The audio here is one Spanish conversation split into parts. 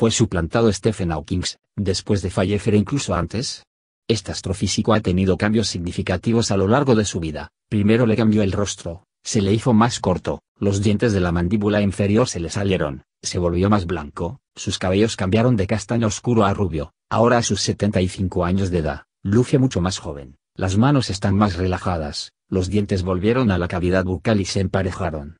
fue suplantado Stephen Hawking, después de fallecer incluso antes. Este astrofísico ha tenido cambios significativos a lo largo de su vida, primero le cambió el rostro, se le hizo más corto, los dientes de la mandíbula inferior se le salieron, se volvió más blanco, sus cabellos cambiaron de castaño oscuro a rubio, ahora a sus 75 años de edad, luce mucho más joven, las manos están más relajadas, los dientes volvieron a la cavidad bucal y se emparejaron,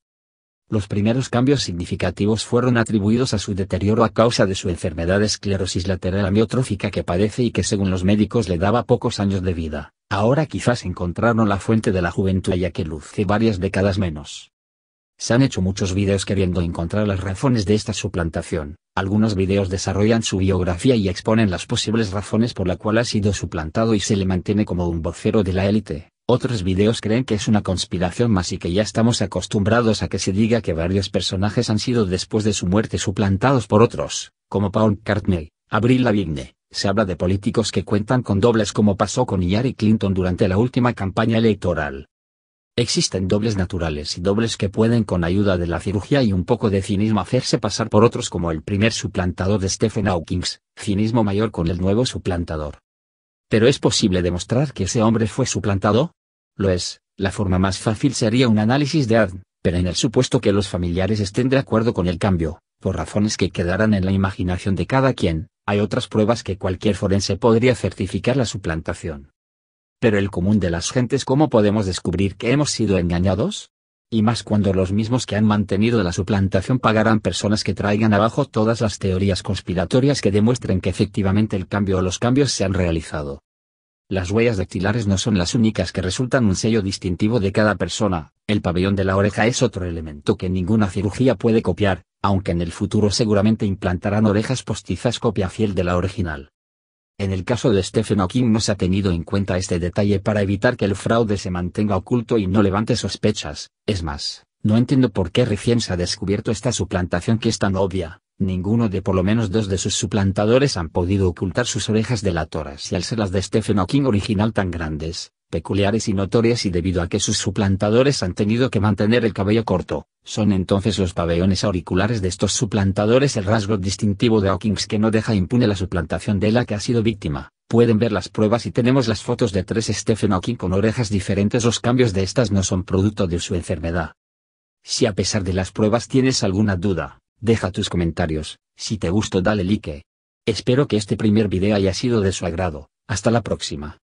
los primeros cambios significativos fueron atribuidos a su deterioro a causa de su enfermedad esclerosis lateral amiotrófica que padece y que según los médicos le daba pocos años de vida. Ahora quizás encontraron la fuente de la juventud ya que luce varias décadas menos. Se han hecho muchos videos queriendo encontrar las razones de esta suplantación. Algunos videos desarrollan su biografía y exponen las posibles razones por la cual ha sido suplantado y se le mantiene como un vocero de la élite. Otros videos creen que es una conspiración más y que ya estamos acostumbrados a que se diga que varios personajes han sido después de su muerte suplantados por otros, como Paul Cartney, Abril Lavigne. Se habla de políticos que cuentan con dobles como pasó con Hillary Clinton durante la última campaña electoral. Existen dobles naturales y dobles que pueden con ayuda de la cirugía y un poco de cinismo hacerse pasar por otros como el primer suplantador de Stephen Hawking, cinismo mayor con el nuevo suplantador. Pero es posible demostrar que ese hombre fue suplantado, lo es, la forma más fácil sería un análisis de ADN, pero en el supuesto que los familiares estén de acuerdo con el cambio, por razones que quedarán en la imaginación de cada quien, hay otras pruebas que cualquier forense podría certificar la suplantación. Pero el común de las gentes, ¿cómo podemos descubrir que hemos sido engañados? Y más cuando los mismos que han mantenido la suplantación pagarán personas que traigan abajo todas las teorías conspiratorias que demuestren que efectivamente el cambio o los cambios se han realizado. Las huellas dactilares no son las únicas que resultan un sello distintivo de cada persona, el pabellón de la oreja es otro elemento que ninguna cirugía puede copiar, aunque en el futuro seguramente implantarán orejas postizas copia fiel de la original. En el caso de Stephen Hawking no se ha tenido en cuenta este detalle para evitar que el fraude se mantenga oculto y no levante sospechas, es más, no entiendo por qué recién se ha descubierto esta suplantación que es tan obvia, Ninguno de por lo menos dos de sus suplantadores han podido ocultar sus orejas delatoras y al ser las de Stephen Hawking original tan grandes, peculiares y notorias y debido a que sus suplantadores han tenido que mantener el cabello corto, son entonces los pabellones auriculares de estos suplantadores el rasgo distintivo de Hawking que no deja impune la suplantación de la que ha sido víctima. Pueden ver las pruebas y tenemos las fotos de tres Stephen Hawking con orejas diferentes. Los cambios de estas no son producto de su enfermedad. Si a pesar de las pruebas tienes alguna duda, Deja tus comentarios, si te gustó dale like. Espero que este primer video haya sido de su agrado, hasta la próxima.